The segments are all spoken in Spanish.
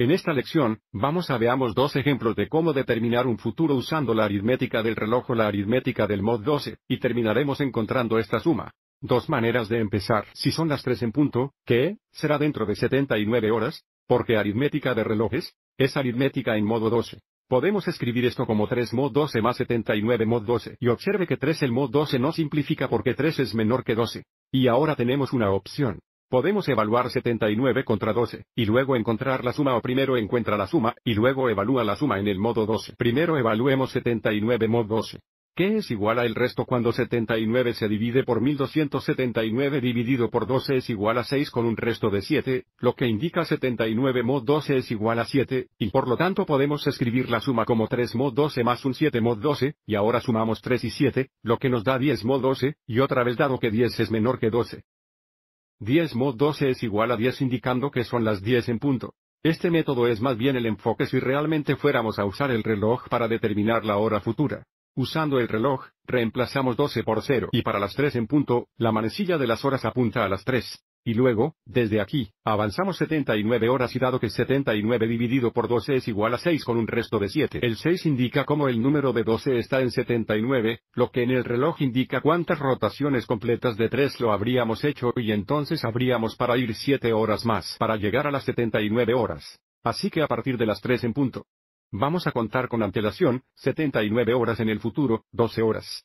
En esta lección, vamos a veamos dos ejemplos de cómo determinar un futuro usando la aritmética del reloj o la aritmética del mod 12, y terminaremos encontrando esta suma. Dos maneras de empezar. Si son las 3 en punto, ¿qué? será dentro de 79 horas, porque aritmética de relojes es aritmética en modo 12. Podemos escribir esto como 3 mod 12 más 79 mod 12 y observe que 3 el mod 12 no simplifica porque 3 es menor que 12. Y ahora tenemos una opción. Podemos evaluar 79 contra 12, y luego encontrar la suma o primero encuentra la suma, y luego evalúa la suma en el modo 12. Primero evaluemos 79 mod 12. ¿Qué es igual al resto cuando 79 se divide por 1279 dividido por 12 es igual a 6 con un resto de 7, lo que indica 79 mod 12 es igual a 7, y por lo tanto podemos escribir la suma como 3 mod 12 más un 7 mod 12, y ahora sumamos 3 y 7, lo que nos da 10 mod 12, y otra vez dado que 10 es menor que 12, 10 mod 12 es igual a 10 indicando que son las 10 en punto. Este método es más bien el enfoque si realmente fuéramos a usar el reloj para determinar la hora futura. Usando el reloj, reemplazamos 12 por 0 y para las 3 en punto, la manecilla de las horas apunta a las 3 y luego, desde aquí, avanzamos 79 horas y dado que 79 dividido por 12 es igual a 6 con un resto de 7. El 6 indica cómo el número de 12 está en 79, lo que en el reloj indica cuántas rotaciones completas de 3 lo habríamos hecho y entonces habríamos para ir 7 horas más para llegar a las 79 horas. Así que a partir de las 3 en punto. Vamos a contar con antelación, 79 horas en el futuro, 12 horas.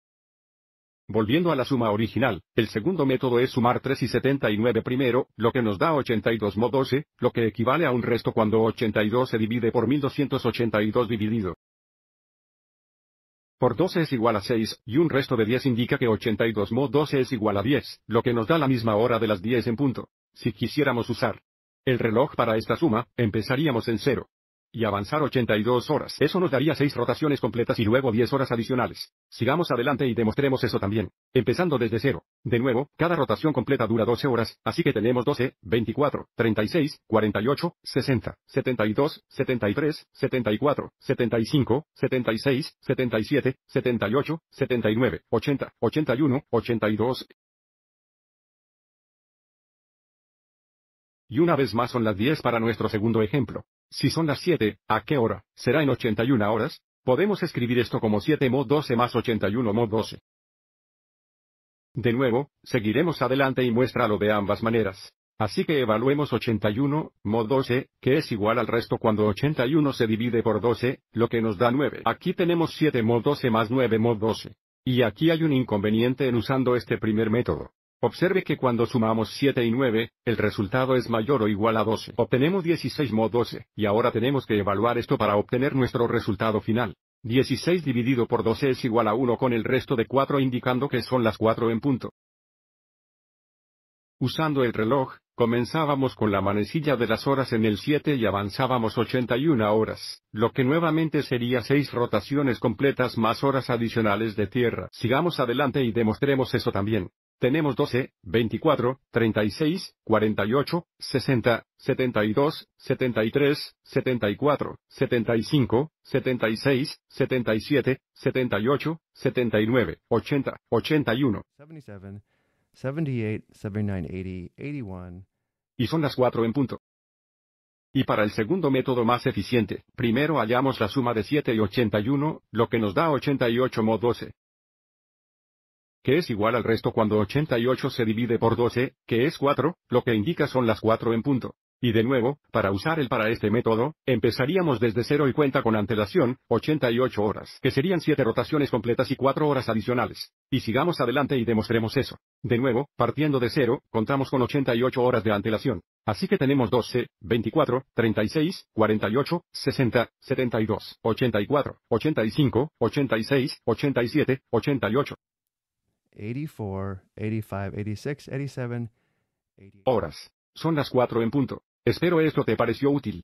Volviendo a la suma original, el segundo método es sumar 3 y 79 primero, lo que nos da 82 mod 12, lo que equivale a un resto cuando 82 se divide por 1282 dividido por 12 es igual a 6, y un resto de 10 indica que 82 mod 12 es igual a 10, lo que nos da la misma hora de las 10 en punto. Si quisiéramos usar el reloj para esta suma, empezaríamos en 0 y avanzar 82 horas. Eso nos daría 6 rotaciones completas y luego 10 horas adicionales. Sigamos adelante y demostremos eso también. Empezando desde cero. De nuevo, cada rotación completa dura 12 horas, así que tenemos 12, 24, 36, 48, 60, 72, 73, 74, 75, 76, 77, 78, 79, 80, 81, 82, y una vez más son las 10 para nuestro segundo ejemplo. Si son las 7, ¿a qué hora? ¿Será en 81 horas? Podemos escribir esto como 7 mod 12 más 81 mod 12. De nuevo, seguiremos adelante y muéstralo de ambas maneras. Así que evaluemos 81, mod 12, que es igual al resto cuando 81 se divide por 12, lo que nos da 9. Aquí tenemos 7 mod 12 más 9 mod 12. Y aquí hay un inconveniente en usando este primer método. Observe que cuando sumamos 7 y 9, el resultado es mayor o igual a 12. Obtenemos 16 mod 12, y ahora tenemos que evaluar esto para obtener nuestro resultado final. 16 dividido por 12 es igual a 1 con el resto de 4 indicando que son las 4 en punto. Usando el reloj, comenzábamos con la manecilla de las horas en el 7 y avanzábamos 81 horas, lo que nuevamente sería 6 rotaciones completas más horas adicionales de tierra. Sigamos adelante y demostremos eso también. Tenemos 12, 24, 36, 48, 60, 72, 73, 74, 75, 76, 77, 78, 79, 80, 81. Y son las 4 en punto. Y para el segundo método más eficiente, primero hallamos la suma de 7 y 81, lo que nos da 88 mod 12 que es igual al resto cuando 88 se divide por 12, que es 4, lo que indica son las 4 en punto. Y de nuevo, para usar el para este método, empezaríamos desde 0 y cuenta con antelación, 88 horas, que serían 7 rotaciones completas y 4 horas adicionales. Y sigamos adelante y demostremos eso. De nuevo, partiendo de 0, contamos con 88 horas de antelación. Así que tenemos 12, 24, 36, 48, 60, 72, 84, 85, 86, 87, 88. 84, 85, 86, 87, 88. Horas. Son las 4 en punto. Espero esto te pareció útil.